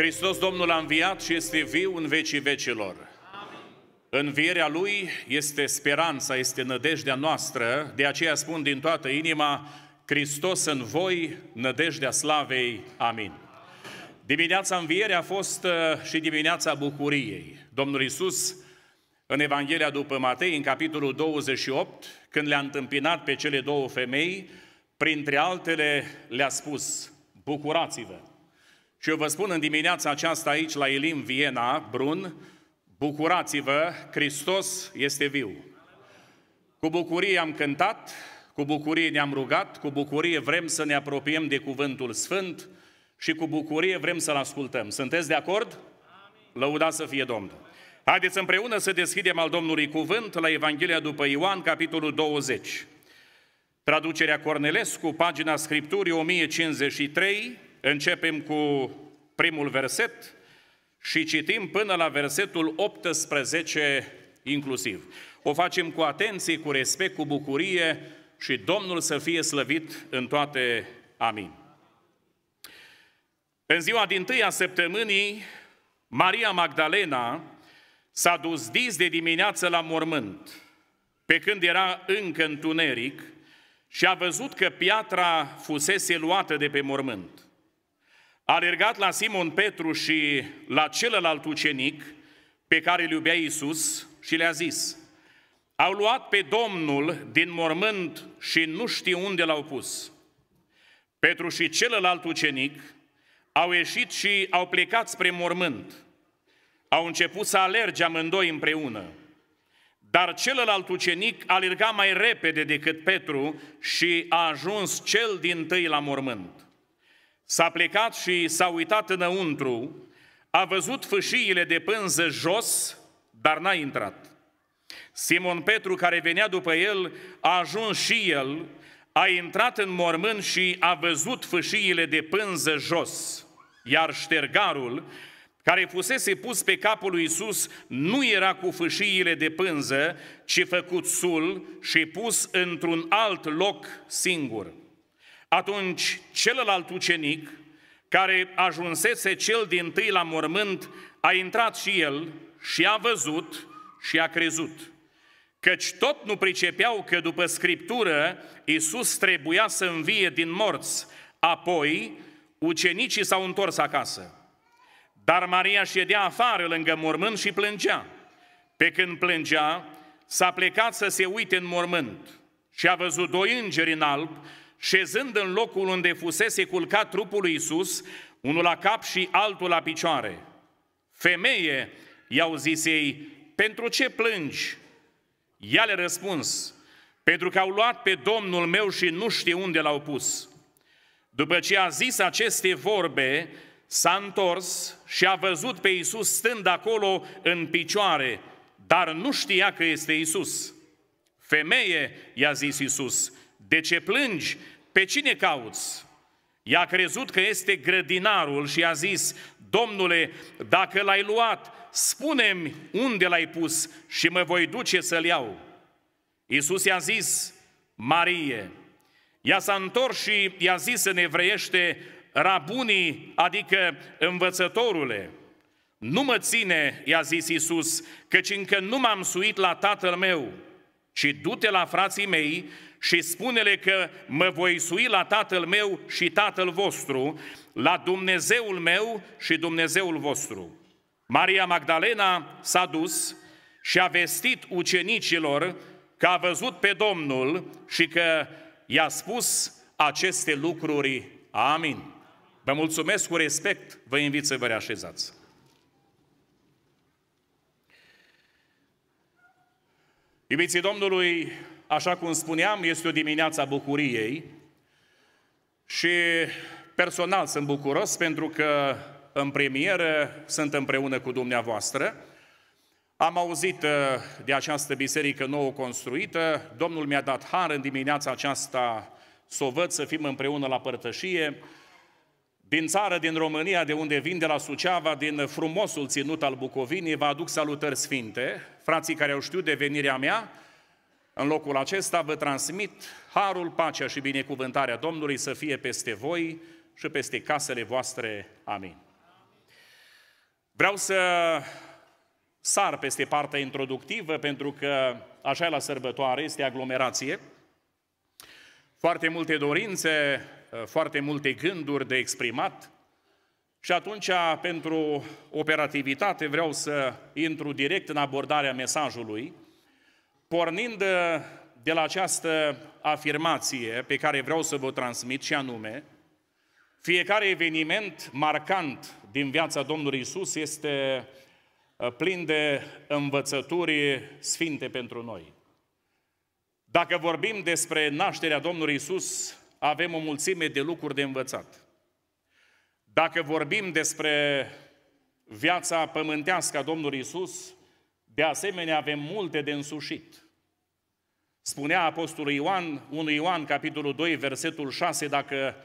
Hristos Domnul a înviat și este viu în vecii vecilor. Amin. Învierea Lui este speranța, este nădejdea noastră, de aceea spun din toată inima, Hristos în voi, nădejdea slavei. Amin. Dimineața învierii a fost uh, și dimineața bucuriei. Domnul Iisus, în Evanghelia după Matei, în capitolul 28, când le-a întâmpinat pe cele două femei, printre altele le-a spus, bucurați-vă! Și eu vă spun în dimineața aceasta aici la Elim, Viena, Brun, bucurați-vă, Hristos este viu. Cu bucurie am cântat, cu bucurie ne-am rugat, cu bucurie vrem să ne apropiem de Cuvântul Sfânt și cu bucurie vrem să-L ascultăm. Sunteți de acord? Lăuda să fie Domnul! Haideți împreună să deschidem al Domnului cuvânt la Evanghelia după Ioan, capitolul 20. Traducerea Cornelescu, pagina Scripturii 1053, Începem cu primul verset și citim până la versetul 18 inclusiv. O facem cu atenție, cu respect, cu bucurie și Domnul să fie slăvit în toate. Amin. În ziua din tâia săptămânii, Maria Magdalena s-a dus dis de dimineață la mormânt, pe când era încă întuneric, și a văzut că piatra fusese luată de pe mormânt alergat la Simon Petru și la celălalt ucenic pe care îl iubea Iisus și le-a zis, au luat pe Domnul din mormânt și nu știu unde l-au pus. Petru și celălalt ucenic au ieșit și au plecat spre mormânt. Au început să alerge amândoi împreună. Dar celălalt ucenic alerga mai repede decât Petru și a ajuns cel din tâi la mormânt. S-a plecat și s-a uitat înăuntru, a văzut fâșiile de pânză jos, dar n-a intrat. Simon Petru, care venea după el, a ajuns și el, a intrat în mormânt și a văzut fâșiile de pânză jos, iar ștergarul, care fusese pus pe capul lui Isus, nu era cu fâșiile de pânză, ci făcut sul și pus într-un alt loc singur. Atunci celălalt ucenic, care ajunsese cel din tâi la mormânt, a intrat și el și a văzut și a crezut. Căci tot nu pricepeau că după Scriptură Iisus trebuia să învie din morți. Apoi ucenicii s-au întors acasă. Dar Maria ședea afară lângă mormânt și plângea. Pe când plângea, s-a plecat să se uite în mormânt și a văzut doi îngeri în alb șezând în locul unde fusese culcat trupul lui Isus, unul la cap și altul la picioare. Femeie, i-au zis ei, pentru ce plângi? Ea le răspuns, pentru că au luat pe Domnul meu și nu știu unde l-au pus. După ce a zis aceste vorbe, s-a întors și a văzut pe Isus stând acolo în picioare, dar nu știa că este Isus. Femeie, i-a zis Isus, de ce plângi? Pe cine cauți? I-a crezut că este grădinarul și a zis, Domnule, dacă l-ai luat, spune-mi unde l-ai pus și mă voi duce să-l iau. Iisus i-a zis, Marie. Ea s-a întors și i-a zis în evreiește, Rabunii, adică învățătorule, nu mă ține, i-a zis Iisus, căci încă nu m-am suit la tatăl meu, ci du-te la frații mei și spune-le că mă voi sui la Tatăl meu și Tatăl vostru, la Dumnezeul meu și Dumnezeul vostru. Maria Magdalena s-a dus și a vestit ucenicilor că a văzut pe Domnul și că i-a spus aceste lucruri. Amin. Vă mulțumesc cu respect, vă invit să vă reașezați. Iubiții Domnului, Așa cum spuneam, este o dimineață a bucuriei și personal sunt bucuros pentru că în premieră sunt împreună cu dumneavoastră. Am auzit uh, de această biserică nouă construită, Domnul mi-a dat har în dimineața aceasta să o văd, să fim împreună la părtășie, din țară, din România, de unde vin, de la Suceava, din frumosul ținut al Bucovinii, vă aduc salutări sfinte, frații care au știut de venirea mea, în locul acesta vă transmit harul, pacea și binecuvântarea Domnului să fie peste voi și peste casele voastre. Amin. Vreau să sar peste partea introductivă, pentru că așa la sărbătoare este aglomerație. Foarte multe dorințe, foarte multe gânduri de exprimat. Și atunci, pentru operativitate, vreau să intru direct în abordarea mesajului, pornind de la această afirmație pe care vreau să vă transmit și anume, fiecare eveniment marcant din viața Domnului Isus este ă, plin de învățături sfinte pentru noi. Dacă vorbim despre nașterea Domnului Isus, avem o mulțime de lucruri de învățat. Dacă vorbim despre viața pământească a Domnului Isus, de asemenea avem multe de însușit. Spunea Apostolul Ioan, 1 Ioan, capitolul 2, versetul 6, dacă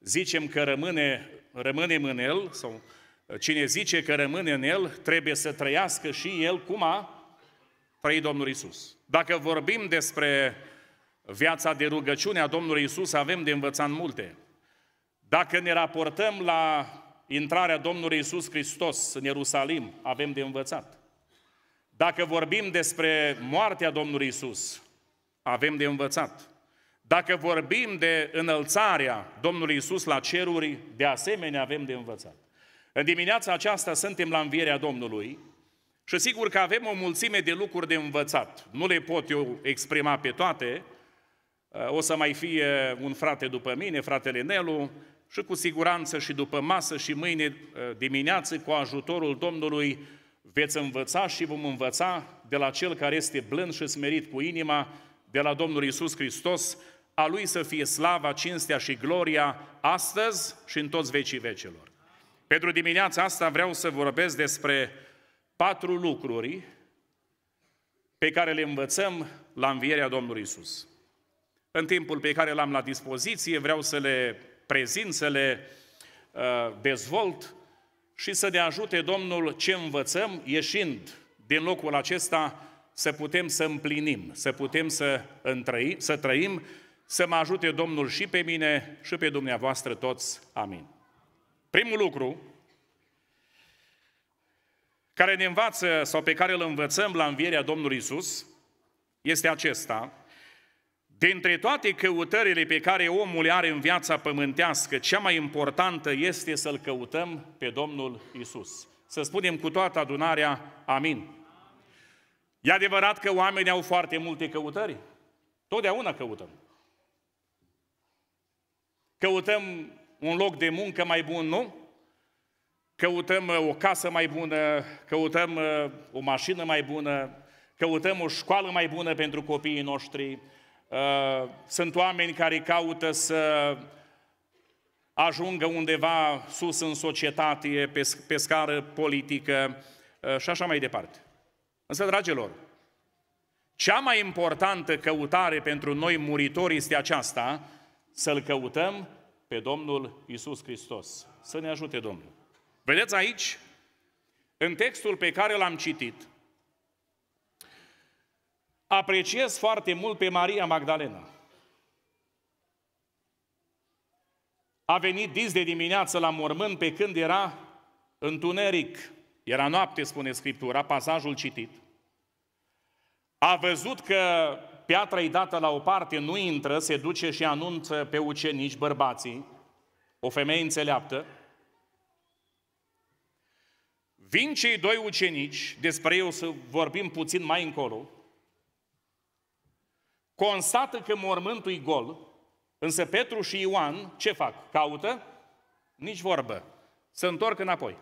zicem că rămâne, rămânem în El, sau uh, cine zice că rămâne în El, trebuie să trăiască și El cum a trăit Domnul Isus. Dacă vorbim despre viața de rugăciune a Domnului Isus, avem de învățat multe. Dacă ne raportăm la intrarea Domnului Isus Hristos în Ierusalim, avem de învățat. Dacă vorbim despre moartea Domnului Isus, avem de învățat. Dacă vorbim de înălțarea Domnului Isus la ceruri, de asemenea avem de învățat. În dimineața aceasta suntem la învierea Domnului și sigur că avem o mulțime de lucruri de învățat. Nu le pot eu exprima pe toate, uh, o să mai fie un frate după mine, fratele Nelu, și cu siguranță și după masă și mâine uh, dimineață, cu ajutorul Domnului, veți învăța și vom învăța de la cel care este blând și smerit cu inima, de la Domnul Isus Hristos, a Lui să fie slava, cinstea și gloria astăzi și în toți vecii vecelor. Pentru dimineața asta vreau să vorbesc despre patru lucruri pe care le învățăm la învierea Domnului Isus. În timpul pe care l-am la dispoziție, vreau să le prezint, să le uh, dezvolt și să ne ajute Domnul ce învățăm ieșind din locul acesta să putem să împlinim, să putem să, întrăi, să trăim, să mă ajute Domnul și pe mine și pe dumneavoastră toți. Amin. Primul lucru care ne învață sau pe care îl învățăm la învierea Domnului Isus este acesta. Dintre toate căutările pe care omul le are în viața pământească, cea mai importantă este să-L căutăm pe Domnul Isus. Să spunem cu toată adunarea, amin. E adevărat că oamenii au foarte multe căutări? Totdeauna căutăm. Căutăm un loc de muncă mai bun, nu? Căutăm uh, o casă mai bună, căutăm uh, o mașină mai bună, căutăm o școală mai bună pentru copiii noștri. Uh, sunt oameni care caută să ajungă undeva sus în societate, pe, scară politică și așa mai departe. Însă, dragilor, cea mai importantă căutare pentru noi muritori este aceasta, să-L căutăm pe Domnul Isus Hristos. Să ne ajute Domnul. Vedeți aici, în textul pe care l-am citit, apreciez foarte mult pe Maria Magdalena. A venit dis de dimineață la mormânt pe când era întuneric. Era noapte, spune Scriptura, pasajul citit. A văzut că piatra e dată la o parte, nu intră, se duce și anunță pe ucenici bărbații, o femeie înțeleaptă. Vin cei doi ucenici, despre ei o să vorbim puțin mai încolo, constată că mormântul e gol, însă Petru și Ioan ce fac? Caută? Nici vorbă. Se întorc înapoi.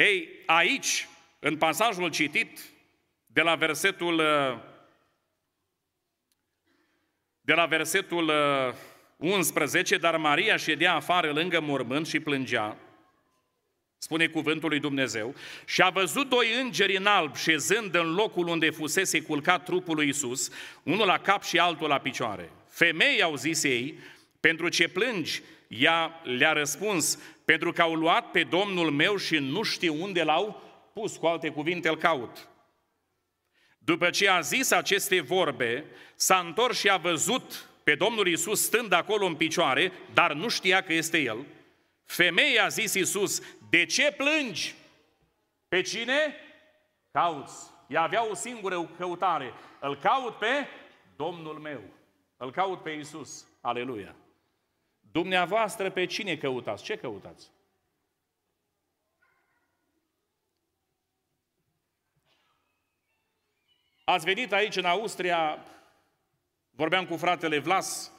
Ei, aici, în pasajul citit, de la versetul, uh, de la versetul 11, uh, dar Maria ședea afară lângă mormânt și plângea, spune cuvântul lui Dumnezeu, și a văzut doi îngeri în alb șezând în locul unde fusese culcat trupul lui Isus, unul la cap și altul la picioare. Femei, au zis ei, pentru ce plângi? Ea le-a răspuns, pentru că au luat pe Domnul meu și nu știu unde l-au pus, cu alte cuvinte îl caut. După ce a zis aceste vorbe, s-a întors și a văzut pe Domnul Isus stând acolo în picioare, dar nu știa că este El. Femeia a zis Isus, de ce plângi? Pe cine? Cauți. Ea avea o singură căutare. Îl caut pe Domnul meu. Îl caut pe Isus. Aleluia. Dumneavoastră pe cine căutați? Ce căutați? Ați venit aici în Austria, vorbeam cu fratele Vlas,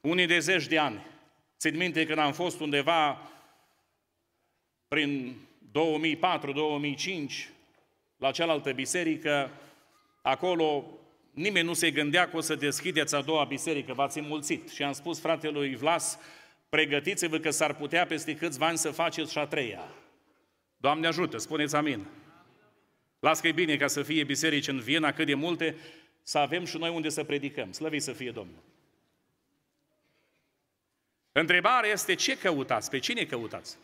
unii de zeci de ani. Țin minte când am fost undeva prin 2004-2005 la cealaltă biserică, acolo Nimeni nu se gândea că o să deschideți a doua biserică, v-ați înmulțit. Și am spus fratelui Vlas, pregătiți-vă că s-ar putea peste câțiva ani să faceți și a treia. Doamne ajută, spuneți amin. Las că e bine ca să fie biserici în Viena cât de multe, să avem și noi unde să predicăm. Slăvit să fie Domnul. Întrebarea este ce căutați, pe cine căutați?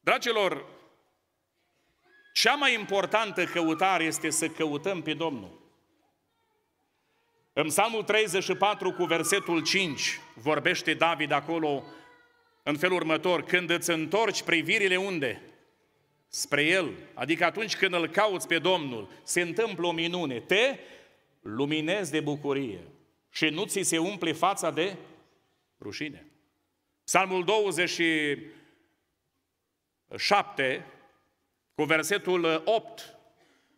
Dragilor, cea mai importantă căutare este să căutăm pe Domnul. În Psalmul 34 cu versetul 5 vorbește David acolo în felul următor, când îți întorci privirile unde? Spre El, adică atunci când îl cauți pe Domnul, se întâmplă o minune, te luminezi de bucurie și nu ți se umple fața de rușine. Psalmul 27 cu versetul 8 uh,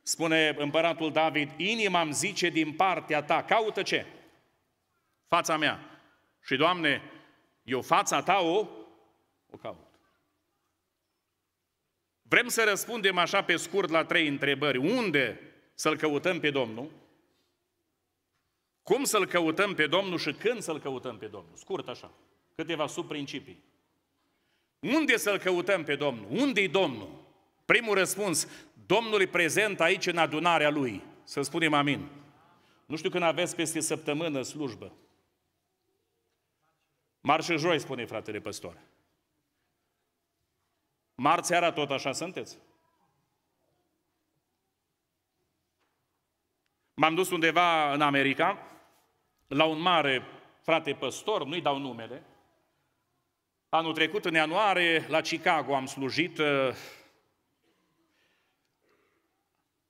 spune împăratul David, inima îmi zice din partea ta, caută ce? Fața mea. Și Doamne, eu fața ta o, o caut. Vrem să răspundem așa pe scurt la trei întrebări. Unde să-L căutăm pe Domnul? Cum să-L căutăm pe Domnul și când să-L căutăm pe Domnul? Scurt așa, câteva subprincipii. Unde să-L căutăm pe Domnul? Unde-i Domnul? Primul răspuns, Domnul e prezent aici în adunarea Lui. Să spunem amin. Nu știu când aveți peste săptămână slujbă. și joi, spune fratele păstor. Marți seara tot așa sunteți? M-am dus undeva în America, la un mare frate păstor, nu-i dau numele. Anul trecut, în ianuarie, la Chicago am slujit uh,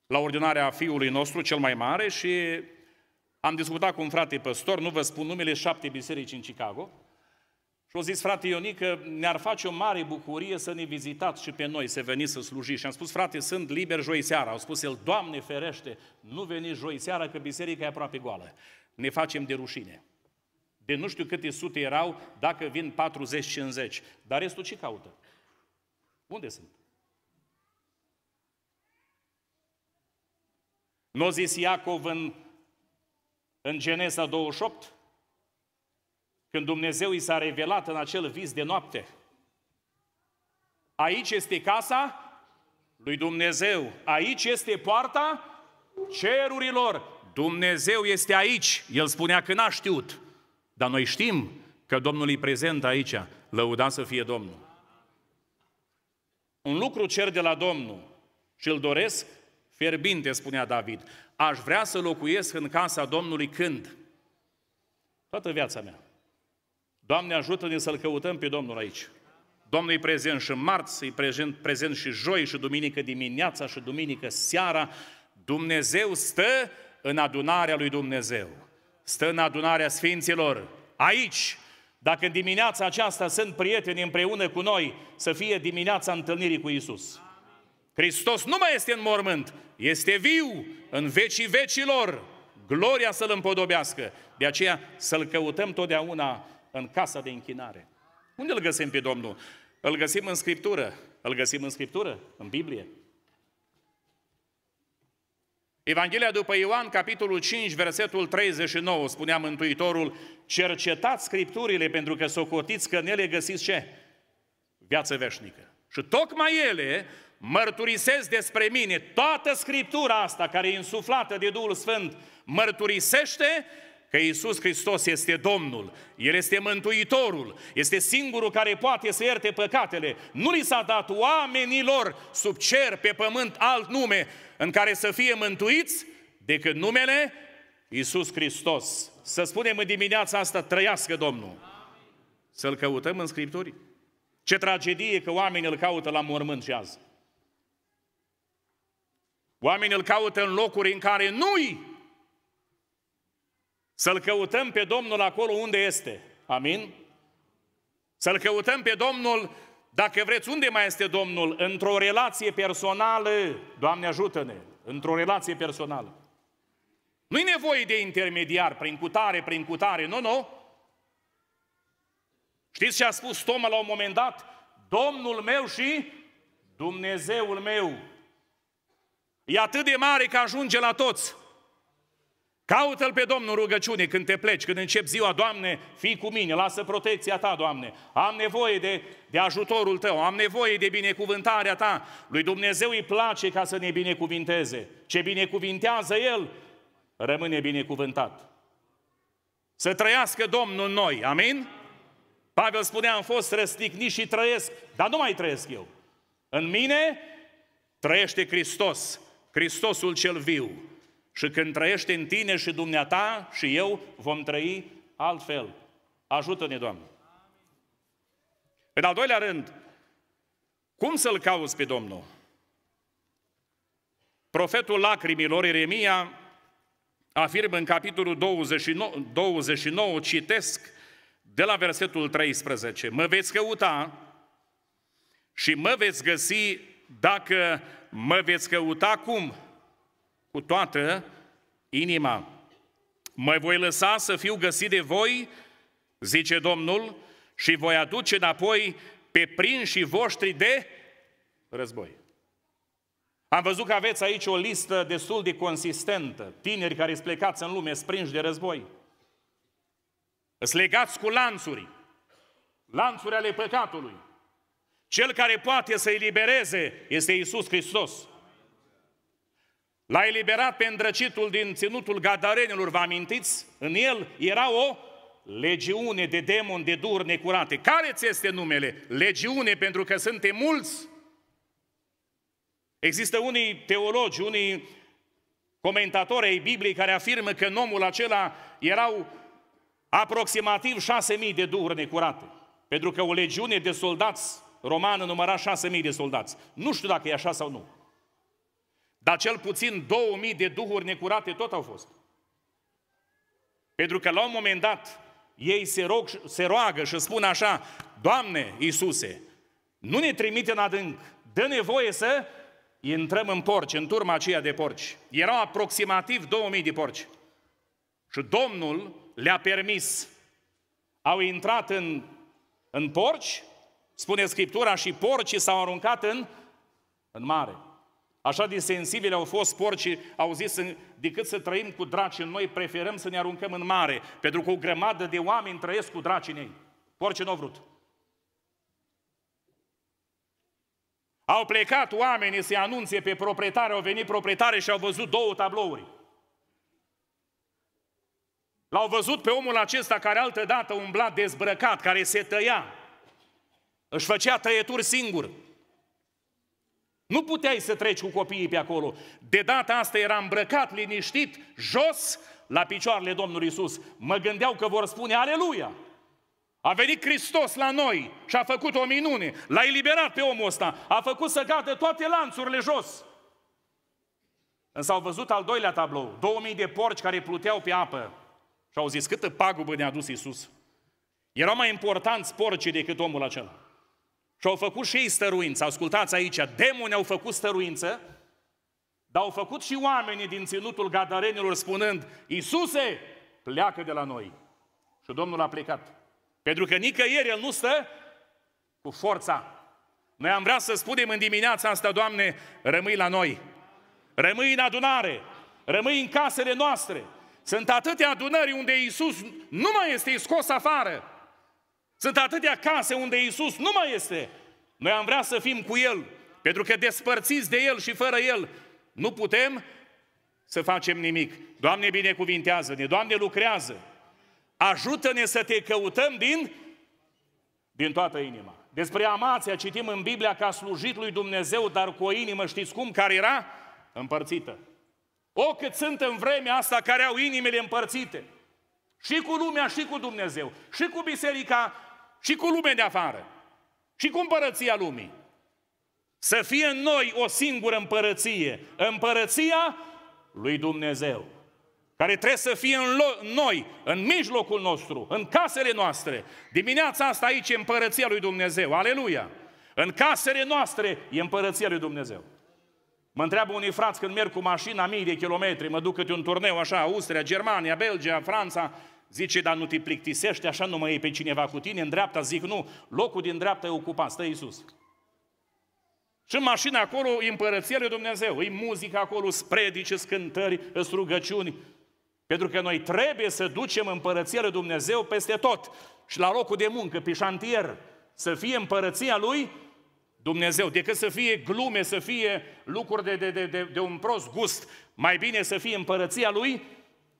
la ordinarea fiului nostru cel mai mare și am discutat cu un frate păstor, nu vă spun numele, șapte biserici în Chicago, și au zis, frate Ionică, ne-ar face o mare bucurie să ne vizitați și pe noi, să veniți să slujiți. Și am spus, frate, sunt liber joi seara. Au spus el, Doamne ferește, nu veni joi seara că biserica e aproape goală. Ne facem de rușine. De nu știu câte sute erau, dacă vin 40-50. Dar restul ce caută? Unde sunt? Nu zis Iacov în, în Genesa 28? Când Dumnezeu i s-a revelat în acel vis de noapte. Aici este casa lui Dumnezeu. Aici este poarta cerurilor. Dumnezeu este aici. El spunea că n-a știut. Dar noi știm că Domnul e prezent aici. Lăuda să fie Domnul. Un lucru cer de la Domnul și îl doresc Fierbinte, spunea David, aș vrea să locuiesc în casa Domnului când? Toată viața mea. Doamne, ajută-ne să-L căutăm pe Domnul aici. Domnul e prezent și marți, e prezent, prezent și joi, și duminică dimineața, și duminică seara. Dumnezeu stă în adunarea lui Dumnezeu. Stă în adunarea Sfinților. Aici, dacă în dimineața aceasta sunt prieteni împreună cu noi, să fie dimineața întâlnirii cu Isus. Hristos nu mai este în mormânt, este viu în vecii vecilor. Gloria să-L împodobească. De aceea să-L căutăm totdeauna în casa de închinare. Unde îl găsim pe Domnul? Îl găsim în Scriptură. Îl găsim în Scriptură, în Biblie. Evanghelia după Ioan, capitolul 5, versetul 39, spunea Mântuitorul, cercetați Scripturile pentru că socotiți că în ele găsiți ce? Viață veșnică. Și tocmai ele mărturisesc despre mine, toată Scriptura asta care e însuflată de Duhul Sfânt, mărturisește că Iisus Hristos este Domnul, El este Mântuitorul, este singurul care poate să ierte păcatele. Nu li s-a dat oamenilor sub cer, pe pământ, alt nume în care să fie mântuiți decât numele Iisus Hristos. Să spunem în dimineața asta, trăiască Domnul. Să-L căutăm în Scripturi? Ce tragedie că oamenii îl caută la mormânt și azi. Oamenii îl caută în locuri în care nu-i. Să-L căutăm pe Domnul acolo unde este. Amin? Să-L căutăm pe Domnul, dacă vreți, unde mai este Domnul? Într-o relație personală. Doamne ajută-ne! Într-o relație personală. Nu-i nevoie de intermediar, prin cutare, prin cutare, nu, nu. Știți ce a spus Toma la un moment dat? Domnul meu și Dumnezeul meu. E atât de mare că ajunge la toți. Caută-L pe Domnul rugăciune când te pleci, când încep ziua, Doamne, fii cu mine, lasă protecția Ta, Doamne. Am nevoie de, de ajutorul Tău, am nevoie de binecuvântarea Ta. Lui Dumnezeu îi place ca să ne binecuvinteze. Ce binecuvintează El, rămâne binecuvântat. Să trăiască Domnul noi, amin? Pavel spunea, am fost răstignit și trăiesc, dar nu mai trăiesc eu. În mine trăiește Hristos. Hristosul cel viu. Și când trăiește în tine și dumneata și eu, vom trăi altfel. Ajută-ne, Doamne! În al doilea rând, cum să-L cauți pe Domnul? Profetul lacrimilor, Eremia, afirmă în capitolul 29, 29, citesc de la versetul 13, Mă veți căuta și mă veți găsi dacă mă veți căuta acum, Cu toată inima. Mă voi lăsa să fiu găsit de voi, zice Domnul, și voi aduce înapoi pe prinșii voștri de război. Am văzut că aveți aici o listă destul de consistentă. Tineri care îți plecați în lume sprinși de război. Îți legați cu lanțuri. Lanțuri ale păcatului. Cel care poate să elibereze este Isus Hristos. L-a eliberat pe îndrăcitul din ținutul gadarenilor, vă amintiți? În el era o legiune de demoni, de duri necurate. Care ți este numele? Legiune, pentru că suntem mulți. Există unii teologi, unii comentatori ai Bibliei care afirmă că în omul acela erau aproximativ șase mii de duri necurate. Pentru că o legiune de soldați romană număra 6.000 de soldați. Nu știu dacă e așa sau nu. Dar cel puțin 2000 de duhuri necurate tot au fost. Pentru că la un moment dat ei se, rog, se roagă și spun așa, Doamne Iisuse, nu ne trimite în adânc, dă nevoie să intrăm în porci, în turma aceea de porci. Erau aproximativ 2000 de porci. Și Domnul le-a permis. Au intrat în, în porci Spune Scriptura, și porcii s-au aruncat în, în mare. Așa de sensibile au fost porcii, au zis, decât să trăim cu draci în noi, preferăm să ne aruncăm în mare, pentru că o grămadă de oameni trăiesc cu draci în ei. Porcii nu au vrut. Au plecat oamenii să-i anunțe pe proprietare, au venit proprietare și au văzut două tablouri. L-au văzut pe omul acesta care altă dată umbla dezbrăcat, care se tăia, își făcea tăieturi singur. Nu puteai să treci cu copiii pe acolo. De data asta era îmbrăcat, liniștit, jos, la picioarele Domnului Isus. Mă gândeau că vor spune, aleluia! A venit Hristos la noi și a făcut o minune. L-a eliberat pe omul ăsta. A făcut să cadă toate lanțurile jos. Însă au văzut al doilea tablou. 2000 de porci care pluteau pe apă. Și au zis, câtă pagubă ne-a dus Isus. Erau mai importanți porcii decât omul acela. Și au făcut și ei stăruință. Ascultați aici, demoni au făcut stăruință, dar au făcut și oamenii din ținutul gadarenilor spunând, Iisuse, pleacă de la noi. Și Domnul a plecat. Pentru că nicăieri El nu stă cu forța. Noi am vrea să spunem în dimineața asta, Doamne, rămâi la noi. Rămâi în adunare. Rămâi în casele noastre. Sunt atâtea adunări unde Iisus nu mai este scos afară. Sunt atâtea case unde Iisus nu mai este. Noi am vrea să fim cu El, pentru că despărțiți de El și fără El nu putem să facem nimic. Doamne, binecuvintează-ne, Doamne, lucrează. Ajută-ne să te căutăm din, din toată inima. Despre Amația citim în Biblia că a slujit lui Dumnezeu, dar cu o inimă, știți cum, care era împărțită. O, cât sunt în vremea asta care au inimile împărțite. Și cu lumea, și cu Dumnezeu, și cu biserica, și cu lumea de afară, și cu împărăția lumii. Să fie în noi o singură împărăție, împărăția lui Dumnezeu, care trebuie să fie în noi, în mijlocul nostru, în casele noastre. Dimineața asta aici e împărăția lui Dumnezeu, aleluia! În casele noastre e împărăția lui Dumnezeu. Mă întreabă unii frați când merg cu mașina mii de kilometri, mă duc câte un turneu așa, Austria, Germania, Belgia, Franța, Zice, dar nu te plictisești, așa nu mai iei pe cineva cu tine, în dreapta zic, nu, locul din dreapta e ocupat, stă Iisus. Și în mașină acolo e împărăția lui Dumnezeu, e muzică acolo, spredice, scântări, rugăciuni. Pentru că noi trebuie să ducem împărăția lui Dumnezeu peste tot. Și la locul de muncă, pe șantier, să fie împărăția lui Dumnezeu, decât să fie glume, să fie lucruri de, de, de, de, de un prost gust, mai bine să fie împărăția lui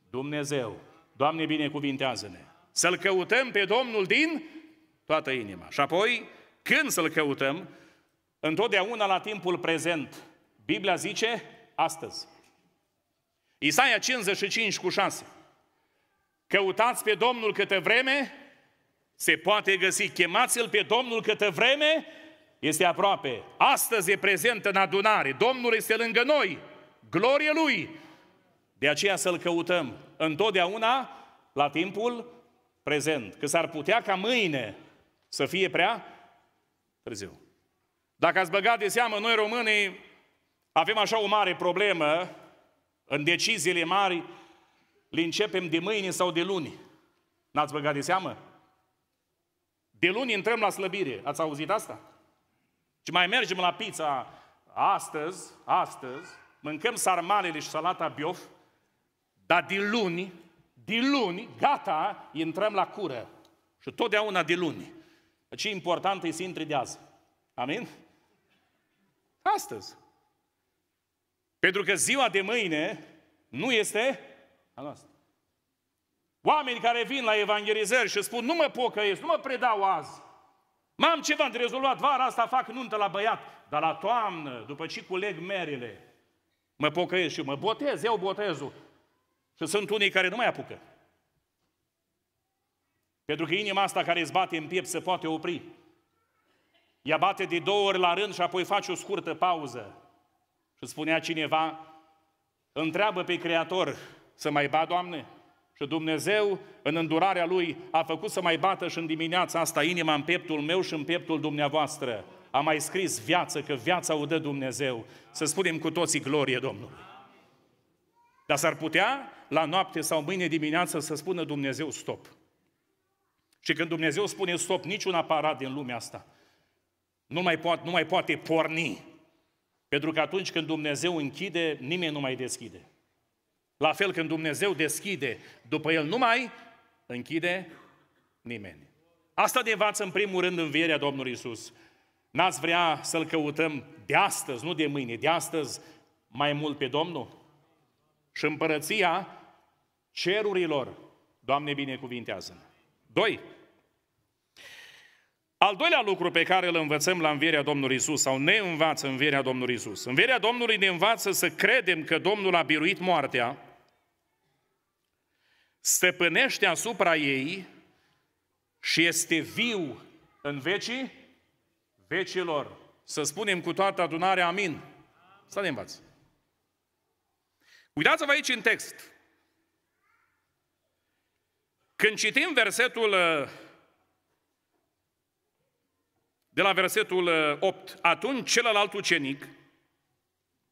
Dumnezeu. Doamne, binecuvintează-ne! Să-L căutăm pe Domnul din toată inima. Și apoi, când să-L căutăm, întotdeauna la timpul prezent. Biblia zice, astăzi. Isaia 55 cu 6. Căutați pe Domnul câtă vreme, se poate găsi. Chemați-L pe Domnul câtă vreme, este aproape. Astăzi e prezent în adunare. Domnul este lângă noi. Glorie Lui! De aceea să-L căutăm întotdeauna la timpul prezent. Că s-ar putea ca mâine să fie prea târziu. Dacă ați băgat de seamă, noi românii avem așa o mare problemă în deciziile mari, le începem de mâine sau de luni. N-ați băgat de seamă? De luni intrăm la slăbire. Ați auzit asta? Și mai mergem la pizza astăzi, astăzi, mâncăm sarmalele și salata biof, dar din luni, din luni, gata, intrăm la cură. Și totdeauna din luni. Ce deci important e să intri de azi. Amin? Astăzi. Pentru că ziua de mâine nu este a noastră. Oameni care vin la evanghelizări și spun, nu mă pocăiesc, nu mă predau azi. M-am ceva de rezolvat, vara asta fac nuntă la băiat, dar la toamnă, după ce culeg merele, mă pocăiesc și mă botez, eu botezul. Și sunt unii care nu mai apucă. Pentru că inima asta care îți bate în piept se poate opri. Ea bate de două ori la rând și apoi face o scurtă pauză. Și spunea cineva, întreabă pe Creator să mai bat, Doamne? Și Dumnezeu, în îndurarea Lui, a făcut să mai bată și în dimineața asta inima în pieptul meu și în pieptul dumneavoastră. A mai scris viață, că viața o dă Dumnezeu. Să spunem cu toții glorie Domnului. Dar s-ar putea la noapte sau mâine dimineață să spună Dumnezeu stop. Și când Dumnezeu spune stop, niciun aparat din lumea asta nu mai, poate, nu mai poate porni. Pentru că atunci când Dumnezeu închide, nimeni nu mai deschide. La fel când Dumnezeu deschide, după El nu mai închide nimeni. Asta de învață în primul rând învierea Domnului Isus. N-ați vrea să-L căutăm de astăzi, nu de mâine, de astăzi mai mult pe Domnul? și împărăția cerurilor. Doamne, binecuvintează-ne! Doi, al doilea lucru pe care îl învățăm la învierea Domnului Isus sau ne învață învierea Domnului Isus. Învierea Domnului ne învață să credem că Domnul a biruit moartea, stăpânește asupra ei și este viu în vecii vecilor. Să spunem cu toată adunarea amin. Să ne învață. Uitați-vă aici în text. Când citim versetul uh, de la versetul 8, uh, atunci celălalt ucenic,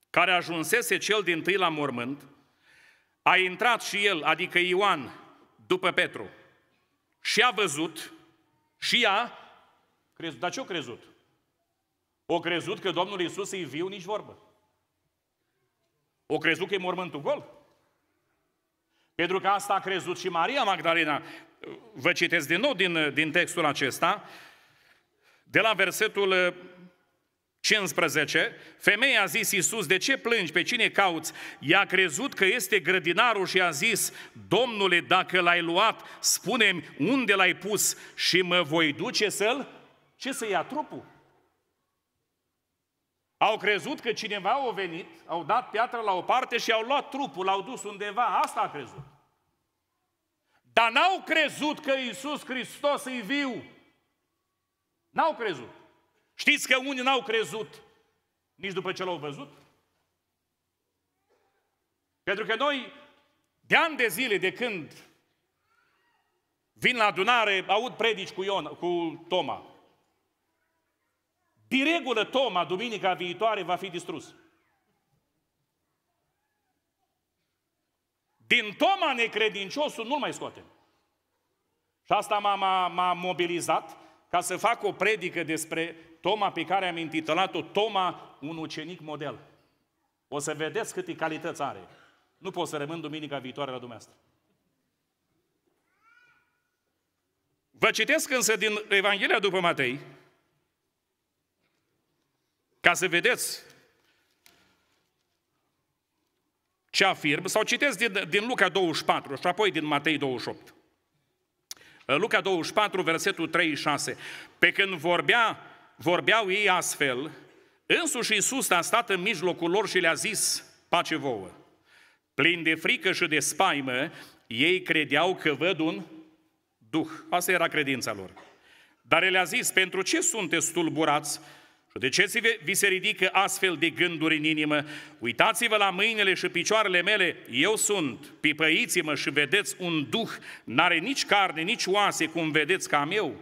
care ajunsese cel din tâi la mormânt, a intrat și el, adică Ioan, după Petru, și a văzut și a crezut. Dar ce-a crezut? O crezut că Domnul Isus e viu, nici vorbă. O crezut că e mormântul gol? Pentru că asta a crezut și Maria Magdalena. Vă citesc din nou din, din textul acesta, de la versetul 15, uh, femeia a zis Iisus, de ce plângi, pe cine cauți? I-a crezut că este grădinarul și a zis, Domnule, dacă l-ai luat, spune-mi unde l-ai pus și mă voi duce să-l... Ce să ia trupul? Au crezut că cineva a venit, au dat piatra la o parte și au luat trupul, l-au dus undeva, asta a crezut. Dar n-au crezut că Iisus Hristos e viu. N-au crezut. Știți că unii n-au crezut nici după ce l-au văzut? Pentru că noi, de ani de zile, de când vin la adunare, aud predici cu, Ion, cu Toma, din regulă, Toma, duminica viitoare, va fi distrus. Din Toma necredinciosul nu mai scoatem. Și asta m-a, m-a mobilizat ca să fac o predică despre Toma pe care am intitulat-o Toma, un ucenic model. O să vedeți câte calități are. Nu pot să rămân duminica viitoare la dumneavoastră. Vă citesc însă din Evanghelia după Matei, ca să vedeți ce afirm, sau citesc din, din Luca 24 și apoi din Matei 28. Luca 24, versetul 36. Pe când vorbea, vorbeau ei astfel, însuși Iisus a stat în mijlocul lor și le-a zis, pace vouă. Plin de frică și de spaimă, ei credeau că văd un duh. Asta era credința lor. Dar el a zis, pentru ce sunteți tulburați de ce vi se ridică astfel de gânduri în inimă? Uitați-vă la mâinile și picioarele mele, eu sunt, pipăiți-mă și vedeți un duh, n-are nici carne, nici oase, cum vedeți ca eu.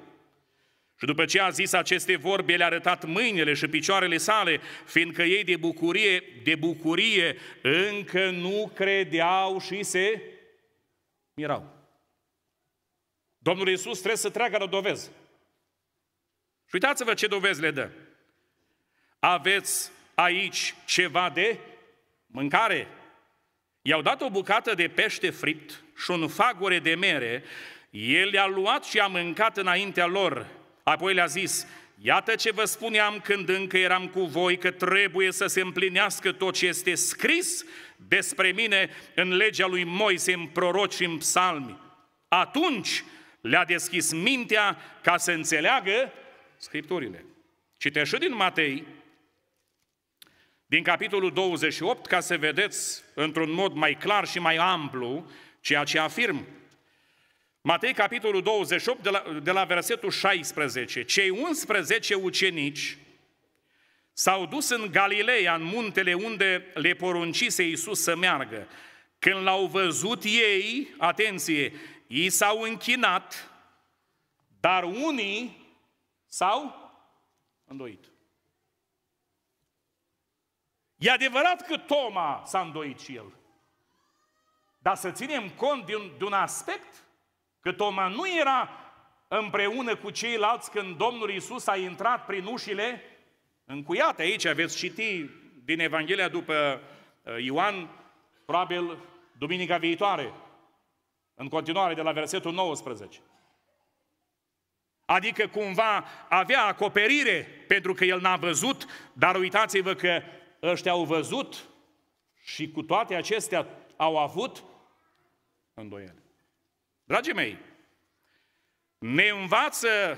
Și după ce a zis aceste vorbe, le-a arătat mâinile și picioarele sale, fiindcă ei de bucurie, de bucurie, încă nu credeau și se mirau. Domnul Iisus trebuie să treacă la dovezi. Și uitați-vă ce dovezi le dă aveți aici ceva de mâncare? I-au dat o bucată de pește fript și un fagure de mere. El le-a luat și a mâncat înaintea lor. Apoi le-a zis, Iată ce vă spuneam când încă eram cu voi, că trebuie să se împlinească tot ce este scris despre mine în legea lui Moise, în proroci și în psalmi. Atunci le-a deschis mintea ca să înțeleagă Scripturile. Citește și din Matei, din capitolul 28, ca să vedeți într-un mod mai clar și mai amplu ceea ce afirm. Matei, capitolul 28, de la, de la versetul 16. Cei 11 ucenici s-au dus în Galileea, în muntele unde le poruncise Iisus să meargă. Când l-au văzut ei, atenție, ei s-au închinat, dar unii s-au îndoit. E adevărat că Toma s-a îndoit și el. Dar să ținem cont de un, de un aspect, că Toma nu era împreună cu ceilalți când Domnul Isus a intrat prin ușile încuiate. Aici veți citi din Evanghelia după uh, Ioan, probabil duminica viitoare, în continuare de la versetul 19. Adică cumva avea acoperire pentru că el n-a văzut, dar uitați-vă că ăștia au văzut și cu toate acestea au avut îndoiele. Dragii mei, ne învață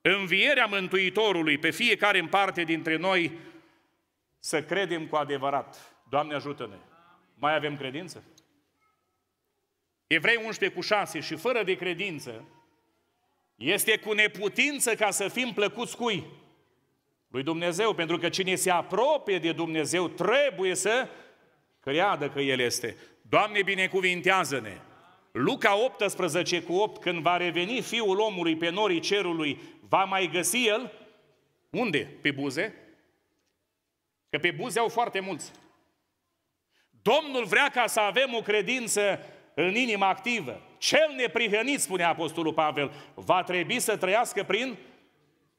învierea Mântuitorului pe fiecare în parte dintre noi să credem cu adevărat. Doamne ajută-ne! Mai avem credință? Evrei 11 cu 6 și fără de credință este cu neputință ca să fim plăcuți cui? lui Dumnezeu, pentru că cine se apropie de Dumnezeu trebuie să creadă că El este. Doamne, binecuvintează-ne! Luca 18 cu 8, când va reveni Fiul omului pe norii cerului, va mai găsi El? Unde? Pe buze? Că pe buze au foarte mulți. Domnul vrea ca să avem o credință în inimă activă. Cel neprihănit, spune Apostolul Pavel, va trebui să trăiască prin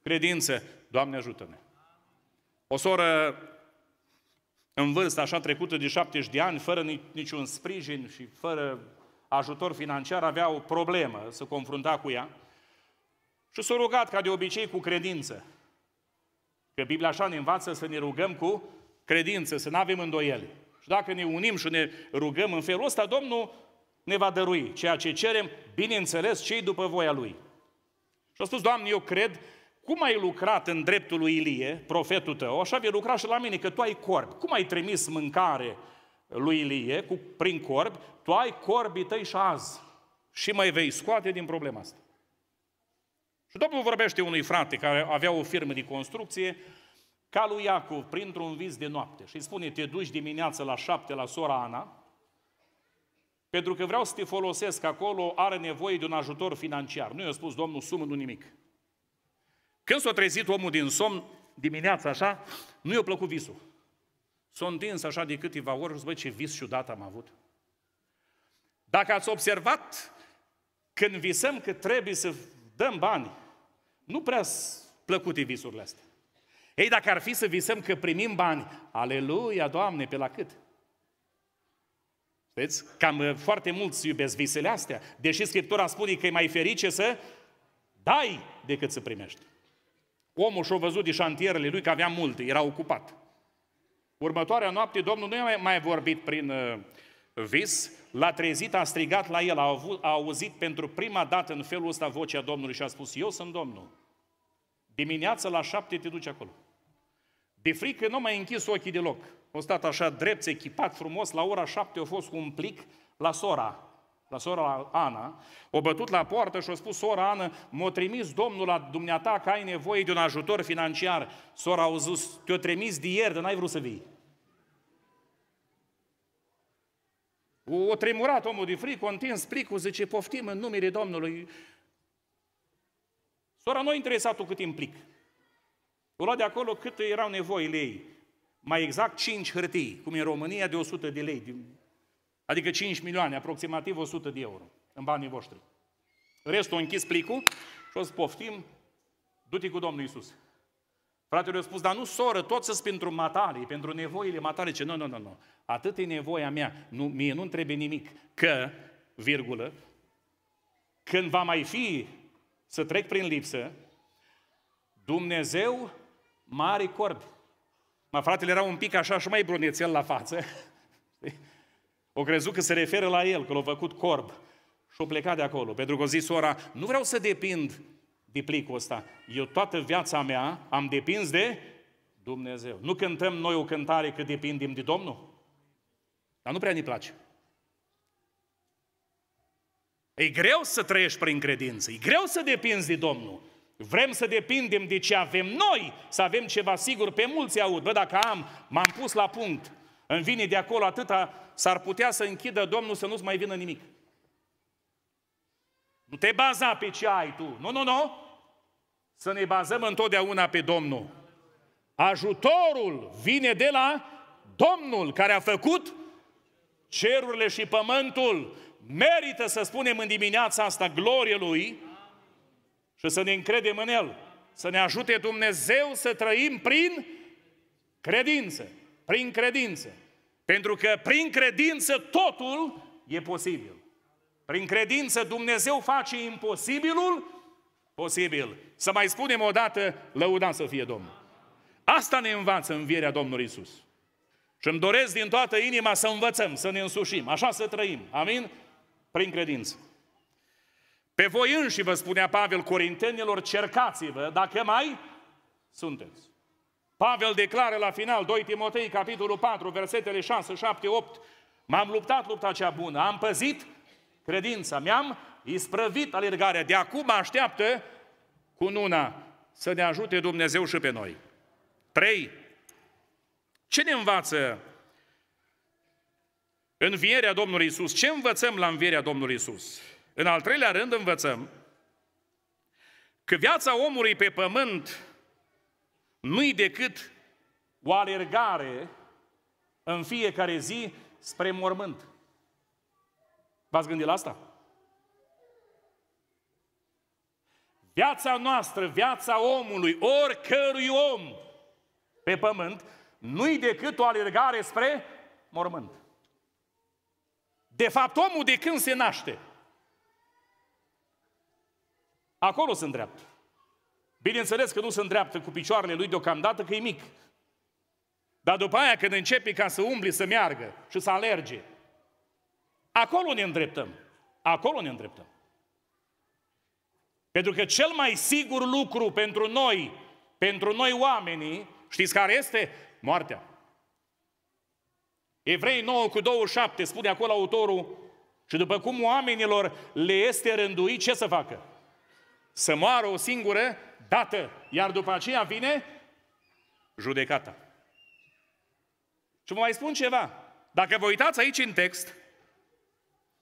credință. Doamne ajută-ne! O soră în vârstă așa trecută de 70 de ani, fără niciun sprijin și fără ajutor financiar, avea o problemă, să confrunta cu ea. Și s-a rugat, ca de obicei, cu credință. Că Biblia așa ne învață să ne rugăm cu credință, să nu avem îndoieli. Și dacă ne unim și ne rugăm în felul ăsta, Domnul ne va dărui ceea ce cerem, bineînțeles, cei după voia Lui. Și a spus, Doamne, eu cred cum ai lucrat în dreptul lui Ilie, profetul tău, așa vei lucra și la mine, că tu ai corb. Cum ai trimis mâncare lui Ilie cu, prin corb, tu ai corbii tăi și azi. Și mai vei scoate din problema asta. Și Domnul vorbește unui frate care avea o firmă de construcție, ca lui Iacov, printr-un vis de noapte. Și îi spune, te duci dimineața la șapte la sora Ana, pentru că vreau să te folosesc acolo, are nevoie de un ajutor financiar. Nu i-a spus, Domnul, sumă nu nimic. Când s-a trezit omul din somn, dimineața așa, nu i-a plăcut visul. S-a întins așa de câteva ori și ce vis ciudat am avut. Dacă ați observat, când visăm că trebuie să dăm bani, nu prea plăcute visurile astea. Ei, dacă ar fi să visăm că primim bani, aleluia, Doamne, pe la cât? Vedeți? Cam uh, foarte mulți iubesc visele astea, deși Scriptura spune că e mai ferice să dai decât să primești. Omul și-a văzut de șantierele lui că avea multe, era ocupat. Următoarea noapte, Domnul nu i-a mai, vorbit prin uh, vis, l-a trezit, a strigat la el, a, avut, a auzit pentru prima dată în felul ăsta vocea Domnului și a spus, eu sunt Domnul. Dimineața la șapte te duci acolo. De frică nu mai închis ochii deloc. A stat așa drept, echipat frumos, la ora șapte a fost cu un plic la sora la sora Ana, o bătut la poartă și a spus, sora Ana, m-a trimis Domnul la dumneata că ai nevoie de un ajutor financiar. Sora a zis, te-o trimis de ieri, dar n-ai vrut să vii. O tremurat omul de frică, a întins plicul, zice, poftim în numele Domnului. Sora nu a interesat-o cât implic. O lua de acolo cât erau nevoile ei. Mai exact 5 hârtii, cum în România de 100 de lei, Adică 5 milioane, aproximativ 100 de euro în banii voștri. Restul închis plicul și o să poftim, du-te cu Domnul Isus. Fratele a spus, dar nu soră, tot să pentru matale, pentru nevoile matale. Ce? Nu, nu, nu, nu. Atât e nevoia mea. Nu, mie nu trebuie nimic. Că, virgulă, când va mai fi să trec prin lipsă, Dumnezeu mare corb. Mă, fratele era un pic așa și mai brunețel la față. O crezut că se referă la el, că l-a făcut corb și o plecat de acolo. Pentru că a zis sora, nu vreau să depind de plicul ăsta. Eu toată viața mea am depins de Dumnezeu. Nu cântăm noi o cântare că depindem de Domnul? Dar nu prea ne place. E greu să trăiești prin credință, e greu să depinzi de Domnul. Vrem să depindem de ce avem noi, să avem ceva sigur. Pe mulți aud, bă, dacă am, m-am pus la punct, îmi vine de acolo atâta s-ar putea să închidă Domnul să nu-ți mai vină nimic. Nu te baza pe ce ai tu. Nu, nu, nu. Să ne bazăm întotdeauna pe Domnul. Ajutorul vine de la Domnul care a făcut cerurile și pământul. Merită să spunem în dimineața asta glorie Lui și să ne încredem în El. Să ne ajute Dumnezeu să trăim prin credință. Prin credință. Pentru că prin credință totul e posibil. Prin credință Dumnezeu face imposibilul posibil. Să mai spunem o dată, lăudam să fie Domnul. Asta ne învață învierea Domnului Isus. Și îmi doresc din toată inima să învățăm, să ne însușim, așa să trăim. Amin? Prin credință. Pe voi înși vă spunea Pavel Corintenilor, cercați-vă dacă mai sunteți. Pavel declară la final, 2 Timotei, capitolul 4, versetele 6, 7, 8, M-am luptat lupta cea bună, am păzit credința, mi-am isprăvit alergarea. De acum așteaptă cu nuna să ne ajute Dumnezeu și pe noi. 3. Ce ne învață învierea Domnului Isus? Ce învățăm la învierea Domnului Isus? În al treilea rând învățăm că viața omului pe pământ nu-i decât o alergare în fiecare zi spre mormânt. V-ați gândit la asta? Viața noastră, viața omului, oricărui om pe pământ, nu-i decât o alergare spre mormânt. De fapt, omul de când se naște, acolo sunt îndreaptă. Bineînțeles că nu se îndreaptă cu picioarele lui deocamdată, că e mic. Dar după aia când începe ca să umbli, să meargă și să alerge, acolo ne îndreptăm. Acolo ne îndreptăm. Pentru că cel mai sigur lucru pentru noi, pentru noi oamenii, știți care este? Moartea. Evrei 9 cu 27 spune acolo autorul, și după cum oamenilor le este rânduit, ce să facă? Să moară o singură Tată! Iar după aceea vine judecata. Și vă mai spun ceva. Dacă vă uitați aici în text,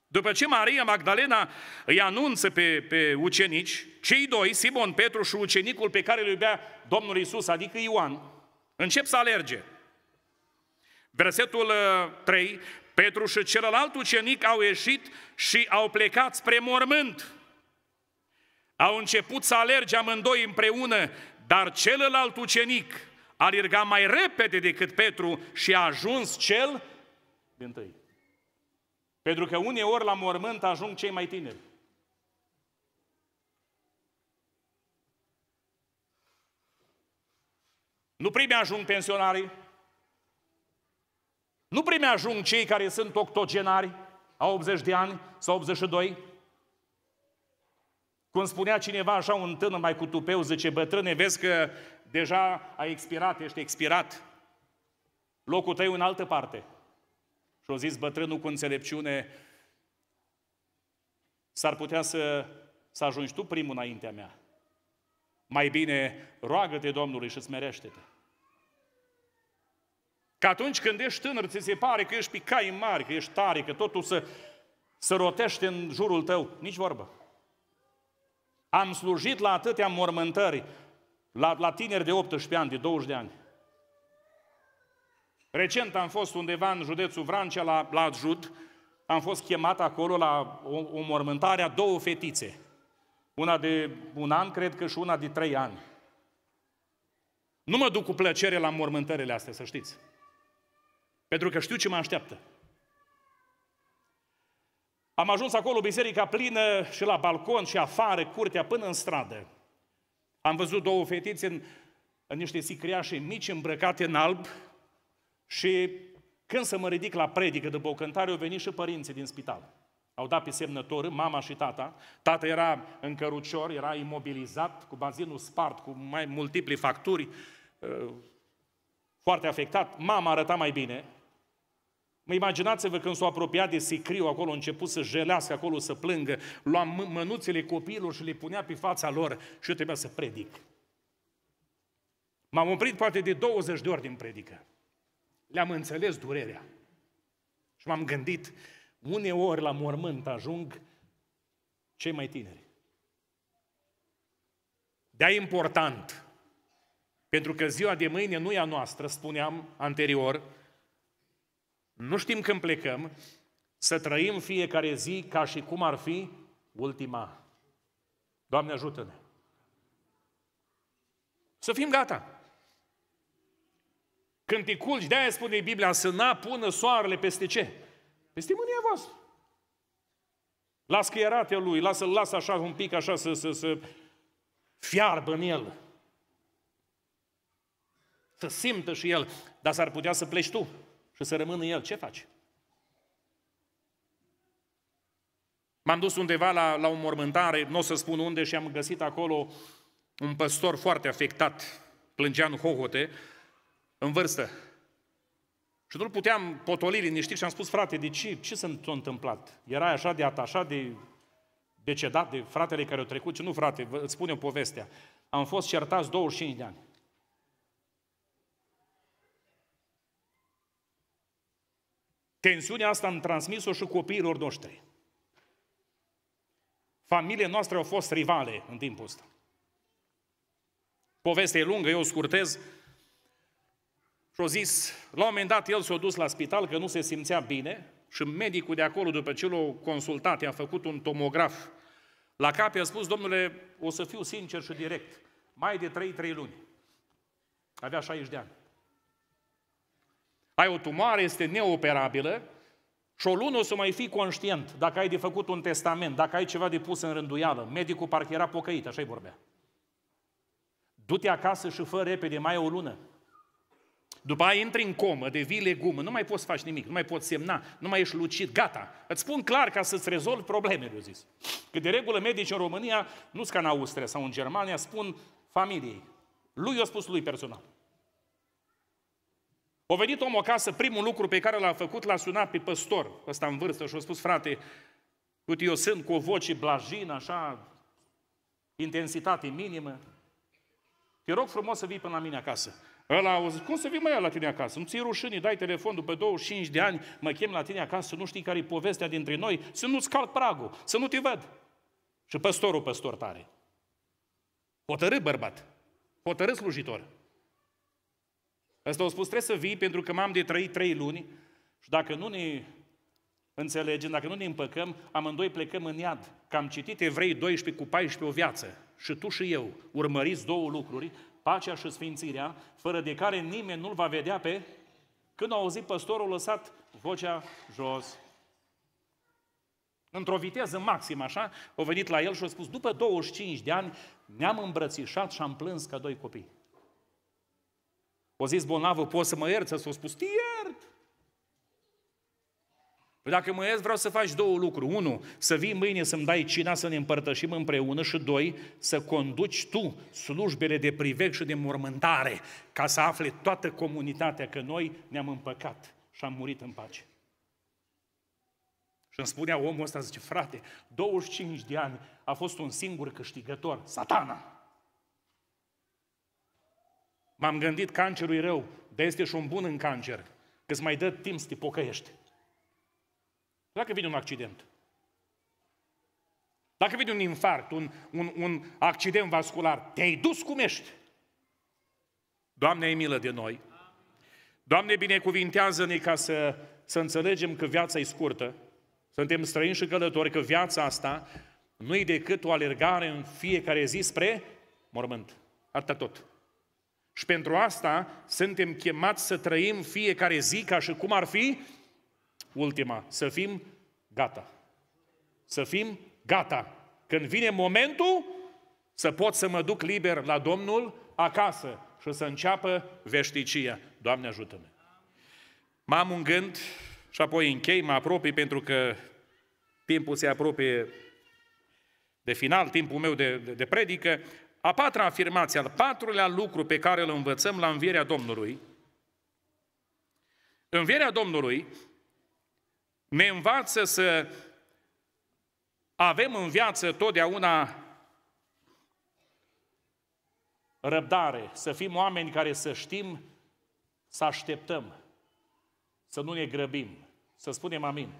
după ce Maria Magdalena îi anunță pe, pe ucenici, cei doi, Simon Petru și ucenicul pe care îl iubea Domnul Isus, adică Ioan, încep să alerge. Versetul 3, uh, Petru și celălalt ucenic au ieșit și au plecat spre mormânt. Au început să alerge amândoi împreună, dar celălalt ucenic alerga mai repede decât Petru și a ajuns cel din tâi. Pentru că uneori la mormânt ajung cei mai tineri. Nu prime ajung pensionarii, nu prime ajung cei care sunt octogenari, au 80 de ani sau 82, cum spunea cineva așa un tânăr mai cu tupeu, zice, bătrâne, vezi că deja a expirat, ești expirat. Locul tău în altă parte. Și o zis bătrânul cu înțelepciune, s-ar putea să, să ajungi tu primul înaintea mea. Mai bine roagă-te Domnului și smerește-te. Că atunci când ești tânăr, ți se pare că ești pe cai mari, că ești tare, că totul să, să rotește în jurul tău. Nici vorbă. Am slujit la atâtea mormântări, la, la tineri de 18 ani, de 20 de ani. Recent am fost undeva în județul Vrancea, la, la Jud, am fost chemat acolo la o, o mormântare a două fetițe. Una de un an, cred că, și una de trei ani. Nu mă duc cu plăcere la mormântările astea, să știți. Pentru că știu ce mă așteaptă. Am ajuns acolo, biserica plină și la balcon și afară, curtea, până în stradă. Am văzut două fetițe în, în niște sicriașe mici, îmbrăcate în alb și când să mă ridic la predică după o cântare, au venit și părinții din spital. Au dat pe semnătoră, mama și tata. Tata era în cărucior, era imobilizat, cu bazinul spart, cu mai multipli facturi, uh, foarte afectat. Mama arăta mai bine, Mă imaginați-vă când s-o apropiat de sicriu acolo, a început să jelească acolo, să plângă, lua mânuțele copiilor și le punea pe fața lor și eu trebuia să predic. M-am oprit poate de 20 de ori din predică. Le-am înțeles durerea. Și m-am gândit, uneori la mormânt ajung cei mai tineri. de important, pentru că ziua de mâine nu e a noastră, spuneam anterior, nu știm când plecăm, să trăim fiecare zi ca și cum ar fi ultima. Doamne ajută-ne! Să fim gata! Când te culci, de-aia spune Biblia, să n-a pună soarele peste ce? Peste mânia voastră. Las căieratea lui, lasă-l, lasă așa un pic, așa să, să, să fiarbă în el. Să simtă și el, dar s-ar putea să pleci tu și să rămân în el, ce faci? M-am dus undeva la, la o mormântare, nu o să spun unde, și am găsit acolo un păstor foarte afectat, plângea în hohote, în vârstă. Și nu-l puteam potoli liniștit și am spus, frate, de ce, ce s-a întâmplat? Era așa de atașat, de decedat, de fratele care au trecut? Și nu, frate, îți spun eu povestea. Am fost certați 25 de ani. Tensiunea asta am transmis-o și copiilor noștri. Familiile noastre au fost rivale în timpul ăsta. Povestea e lungă, eu o scurtez. Și o zis, la un moment dat el s-a dus la spital că nu se simțea bine și medicul de acolo, după ce l-a consultat, i-a făcut un tomograf la cap, i-a spus, domnule, o să fiu sincer și direct, mai de 3-3 luni. Avea 60 de ani. Ai o tumoare, este neoperabilă și o lună o să mai fii conștient dacă ai de făcut un testament, dacă ai ceva de pus în rânduială. Medicul parcă era pocăit, așa-i vorbea. Du-te acasă și fă repede, mai e o lună. După aia intri în comă, devii legumă, nu mai poți face nimic, nu mai poți semna, nu mai ești lucid, gata. Îți spun clar ca să-ți rezolvi problemele, eu zis. Că de regulă medici în România, nu ca în Austria sau în Germania, spun familiei. Lui eu spus lui personal. O venit omul acasă, primul lucru pe care l-a făcut, l-a sunat pe păstor, ăsta în vârstă, și a spus, frate, uite, eu sunt cu o voce blajină, așa, intensitate minimă, te rog frumos să vii până la mine acasă. Ăla a zis, cum să vii mai la tine acasă? Nu ți rușine, dai telefon după 25 de ani, mă chem la tine acasă, nu știi care e povestea dintre noi, să nu-ți calc pragul, să nu te văd. Și păstorul păstor tare. Hotărât bărbat, hotărât slujitor. Ăsta au spus, trebuie să vii pentru că m-am de trăit trei luni și dacă nu ne înțelegem, dacă nu ne împăcăm, amândoi plecăm în iad. Că am citit Evrei 12 cu 14 o viață și tu și eu urmăriți două lucruri, pacea și sfințirea, fără de care nimeni nu-l va vedea pe... Când au auzit păstorul, lăsat vocea jos. Într-o viteză maximă, așa, au venit la el și au spus, după 25 de ani ne-am îmbrățișat și am plâns ca doi copii. O zis bolnavul, poți să mă ierți? S-a spus, te iert! Păi dacă mă ierți, vreau să faci două lucruri. Unu, să vii mâine să-mi dai cina, să ne împărtășim împreună și doi, să conduci tu slujbele de privec și de mormântare, ca să afle toată comunitatea că noi ne-am împăcat și am murit în pace. Și îmi spunea omul ăsta, zice, frate, 25 de ani a fost un singur câștigător, satana. M-am gândit, cancerul e rău, dar este și un bun în cancer, că îți mai dă timp să te pocăiești. Dacă vine un accident, dacă vine un infarct, un, un, un accident vascular, te-ai dus cum ești. Doamne, ai milă de noi. Doamne, binecuvintează-ne ca să, să înțelegem că viața e scurtă, suntem străini și călători, că viața asta nu e decât o alergare în fiecare zi spre mormânt. Atât tot. Și pentru asta suntem chemați să trăim fiecare zi ca și cum ar fi ultima, să fim gata. Să fim gata. Când vine momentul, să pot să mă duc liber la Domnul acasă și să înceapă veșticia. Doamne ajută-ne! M-am un gând și apoi închei, mă apropii pentru că timpul se apropie de final, timpul meu de, de, de predică. A patra afirmație, al patrulea lucru pe care îl învățăm la învierea Domnului, învierea Domnului ne învață să avem în viață totdeauna răbdare, să fim oameni care să știm să așteptăm, să nu ne grăbim, să spunem amin.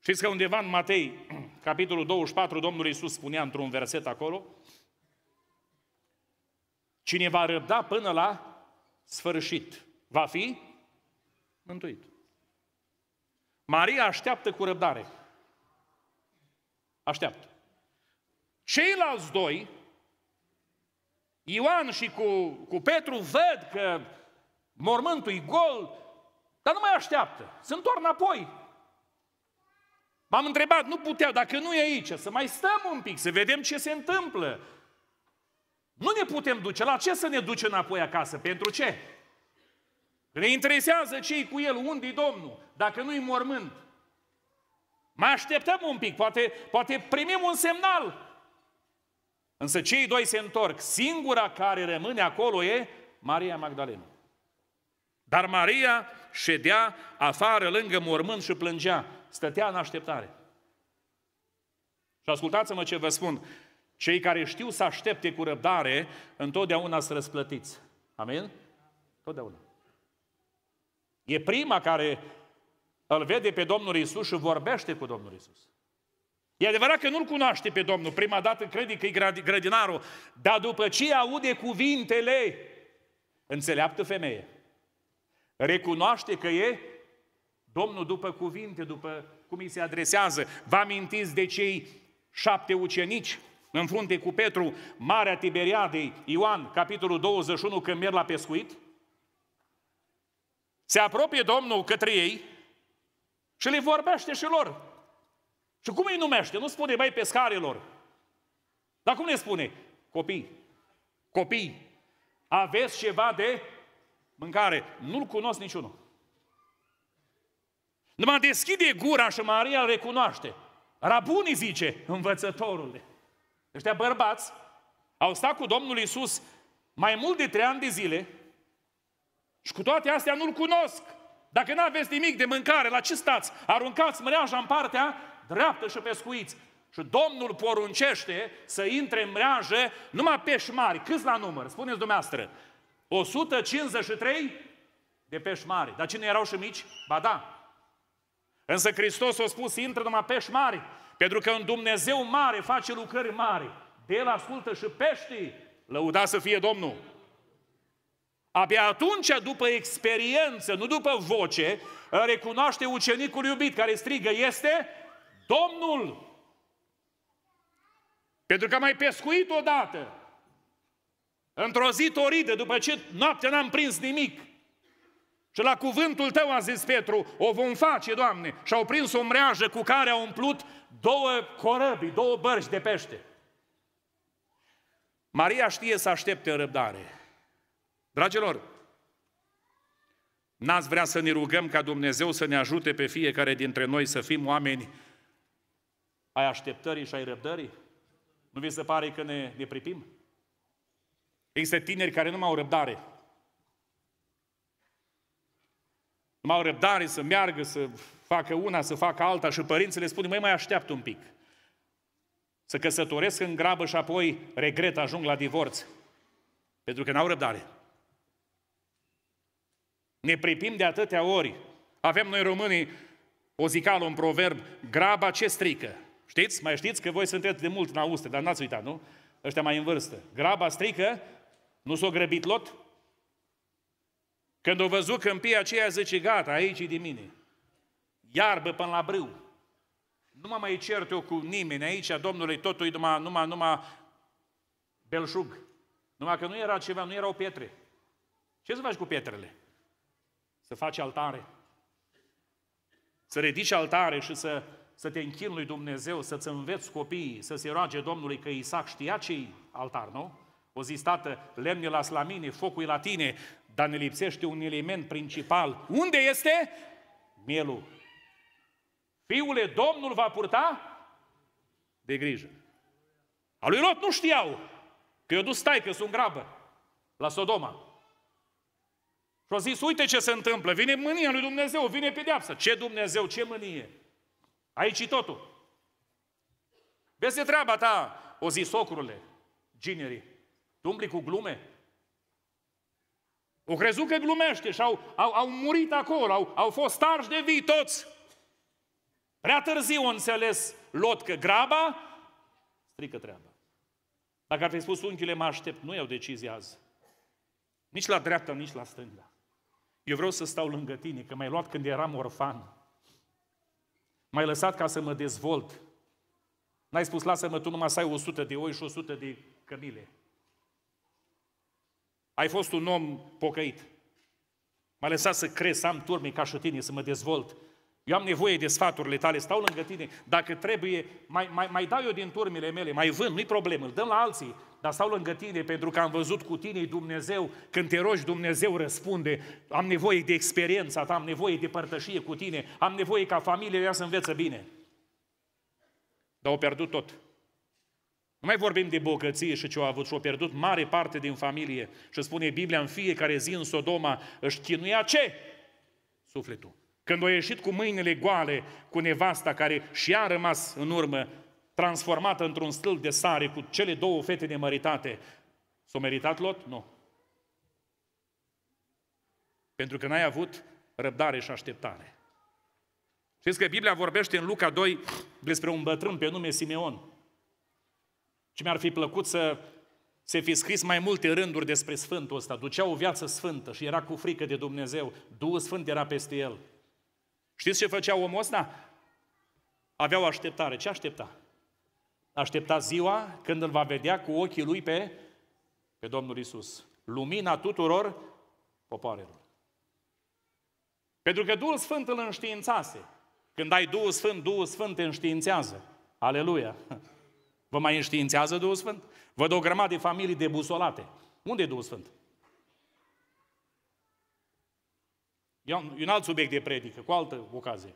Știți că undeva în Matei capitolul 24, Domnul Iisus spunea într-un verset acolo, cine va răbda până la sfârșit, va fi mântuit. Maria așteaptă cu răbdare. Așteaptă. Ceilalți doi, Ioan și cu, cu Petru, văd că mormântul e gol, dar nu mai așteaptă. Se întorc înapoi M-am întrebat, nu putea, dacă nu e aici, să mai stăm un pic, să vedem ce se întâmplă. Nu ne putem duce. La ce să ne duce înapoi acasă? Pentru ce? Ne interesează cei cu el, unde Domnul, dacă nu-i mormânt. Mai așteptăm un pic, poate, poate primim un semnal. Însă cei doi se întorc. Singura care rămâne acolo e Maria Magdalena. Dar Maria ședea afară lângă mormânt și plângea stătea în așteptare. Și ascultați-mă ce vă spun. Cei care știu să aștepte cu răbdare, întotdeauna să răsplătiți. Amin? Totdeauna. E prima care îl vede pe Domnul Isus și vorbește cu Domnul Isus. E adevărat că nu-L cunoaște pe Domnul. Prima dată crede că e grădinarul. Dar după ce aude cuvintele, înțeleaptă femeie. Recunoaște că e Domnul, după cuvinte, după cum îi se adresează, vă amintiți de cei șapte ucenici în frunte cu Petru, Marea Tiberiadei, Ioan, capitolul 21, când merg la pescuit? Se apropie Domnul către ei și le vorbește și lor. Și cum îi numește? Nu spune, mai pescarilor. Dar cum le spune? Copii, copii, aveți ceva de mâncare. Nu-l cunosc niciunul. Numai deschide gura și Maria îl recunoaște. Rabunii zice, învățătorule. Ăștia bărbați au stat cu Domnul Isus mai mult de trei ani de zile și cu toate astea nu-L cunosc. Dacă nu aveți nimic de mâncare, la ce stați? Aruncați mreaja în partea dreaptă și pescuiți. Și Domnul poruncește să intre în mreajă numai pești mari. Câți la număr? Spuneți dumneavoastră. 153 de pești mari. Dar cine erau și mici? Ba da, Însă Hristos a spus, intră numai pești mari, pentru că un Dumnezeu mare face lucrări mari. De El ascultă și peștii, lăuda să fie Domnul. Abia atunci, după experiență, nu după voce, recunoaște ucenicul iubit care strigă, este Domnul. Pentru că mai pescuit odată. Într-o zi toridă, după ce noaptea n-am prins nimic, și la cuvântul tău, a zis Petru, o vom face, Doamne. Și au prins o mreajă cu care au umplut două corăbii, două bărci de pește. Maria știe să aștepte în răbdare. Dragilor, n-ați vrea să ne rugăm ca Dumnezeu să ne ajute pe fiecare dintre noi să fim oameni ai așteptării și ai răbdării? Nu vi se pare că ne, ne pripim? Există tineri care nu mai au răbdare. mai au răbdare să meargă, să facă una, să facă alta și părinții le spun, mai mai așteaptă un pic. Să căsătoresc în grabă și apoi regret, ajung la divorț. Pentru că n-au răbdare. Ne pripim de atâtea ori. Avem noi românii o zicală, un proverb, graba ce strică. Știți? Mai știți că voi sunteți de mult în auste, dar n-ați uitat, nu? Ăștia mai în vârstă. Graba strică, nu s-o grăbit lot? Când o văzut câmpia aceea, zice, gata, aici e de mine. Iarbă până la brâu. Nu mă mai cert eu cu nimeni aici, Domnului, totul e numai, numai, numai belșug. Numai că nu era ceva, nu erau pietre. Ce să faci cu pietrele? Să faci altare. Să ridici altare și să, să te închin lui Dumnezeu, să-ți înveți copiii, să se roage Domnului că Isaac știa ce altar, nu? O zis, tată, lemnul la slamine, focul la tine, dar ne lipsește un element principal. Unde este? Mielul. Fiule, Domnul va purta de grijă. A lui Lot nu știau că eu dus stai, că sunt grabă la Sodoma. Și au zis, uite ce se întâmplă, vine mânia lui Dumnezeu, vine pedeapsă. Ce Dumnezeu, ce mânie? Aici e totul. Vezi de treaba ta, o zis socrule, ginerii. Tu umbli cu glume? Au crezut că glumește și au, au, au murit acolo, au, au fost starși de vii toți. Prea târziu au înțeles Lot că graba strică treaba. Dacă ar fi spus unchiule, mă aștept, nu iau decizie azi. Nici la dreapta, nici la stânga. Eu vreau să stau lângă tine, că m-ai luat când eram orfan. M-ai lăsat ca să mă dezvolt. N-ai spus, lasă-mă tu numai să ai 100 de oi și 100 de cămile. Ai fost un om pocăit. M-a lăsat să cresc, să am turme ca și tine, să mă dezvolt. Eu am nevoie de sfaturile tale, stau lângă tine. Dacă trebuie, mai, mai, mai dau eu din turmile mele, mai vând, nu-i problemă, îl dăm la alții. Dar stau lângă tine pentru că am văzut cu tine Dumnezeu, când te rogi Dumnezeu răspunde, am nevoie de experiența ta, am nevoie de părtășie cu tine, am nevoie ca familia mea să învețe bine. Dar au pierdut tot. Nu mai vorbim de bogăție și ce au avut și au pierdut mare parte din familie. Și spune Biblia, în fiecare zi în Sodoma își chinuia ce? Sufletul. Când a ieșit cu mâinile goale, cu nevasta care și a rămas în urmă, transformată într-un stâlp de sare cu cele două fete de măritate, s-a meritat Lot? Nu. Pentru că n-ai avut răbdare și așteptare. Știți că Biblia vorbește în Luca 2 despre un bătrân pe nume Simeon, ce mi-ar fi plăcut să se fi scris mai multe rânduri despre Sfântul ăsta. Ducea o viață sfântă și era cu frică de Dumnezeu. Duhul Sfânt era peste el. Știți ce făcea omul ăsta? Avea o așteptare. Ce aștepta? Aștepta ziua când îl va vedea cu ochii lui pe, pe Domnul Isus. Lumina tuturor popoarelor. Pentru că Duhul Sfânt îl înștiințase. Când ai Duhul Sfânt, Duhul Sfânt te înștiințează. Aleluia! Vă mai înștiințează Duhul Sfânt? Văd o grămadă de familii debusolate. Unde e Duhul Sfânt? E un alt subiect de predică, cu altă ocazie.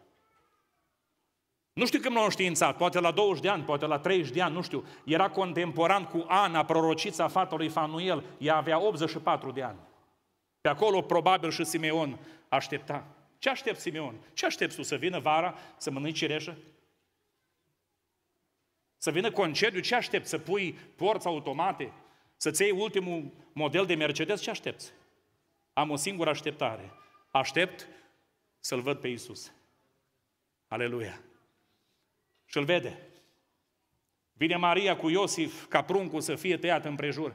Nu știu când l-au înștiințat, poate la 20 de ani, poate la 30 de ani, nu știu. Era contemporan cu Ana, prorocița fatului Fanuel. Ea avea 84 de ani. Pe acolo probabil și Simeon aștepta. Ce aștept Simeon? Ce aștept să vină vara să mănânci cireșă? Să vină concediu, ce aștepți? Să pui porți automate? Să-ți iei ultimul model de Mercedes? Ce aștepți? Am o singură așteptare. Aștept să-L văd pe Iisus. Aleluia! Și-L vede. Vine Maria cu Iosif ca pruncul să fie tăiat împrejur.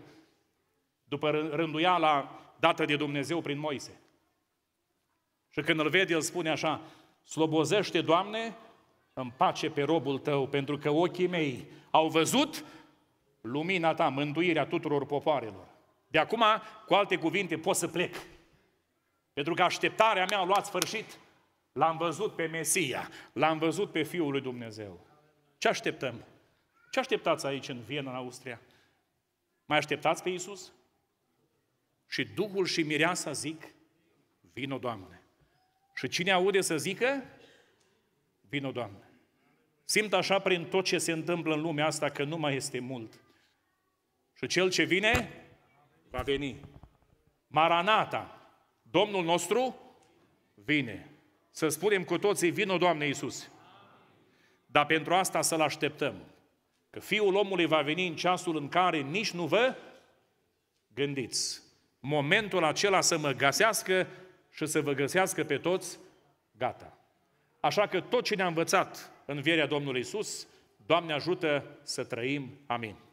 După rânduiala dată de Dumnezeu prin Moise. Și când îl vede, el spune așa, slobozește, Doamne, în pace pe robul tău, pentru că ochii mei au văzut lumina ta, mântuirea tuturor popoarelor. De acum, cu alte cuvinte, pot să plec. Pentru că așteptarea mea a luat sfârșit. L-am văzut pe Mesia, l-am văzut pe Fiul lui Dumnezeu. Ce așteptăm? Ce așteptați aici în Viena, în Austria? Mai așteptați pe Isus? Și Duhul și Mireasa zic, vino Doamne. Și cine aude să zică, vino Doamne. Simt așa prin tot ce se întâmplă în lumea asta că nu mai este mult. Și cel ce vine, va veni. Maranata, Domnul nostru, vine. Să spunem cu toții, vină Doamne Iisus. Dar pentru asta să-L așteptăm. Că Fiul omului va veni în ceasul în care nici nu vă gândiți. Momentul acela să mă găsească și să vă găsească pe toți, gata. Așa că tot ce ne-a învățat învierea Domnului Isus. Doamne ajută să trăim. Amin.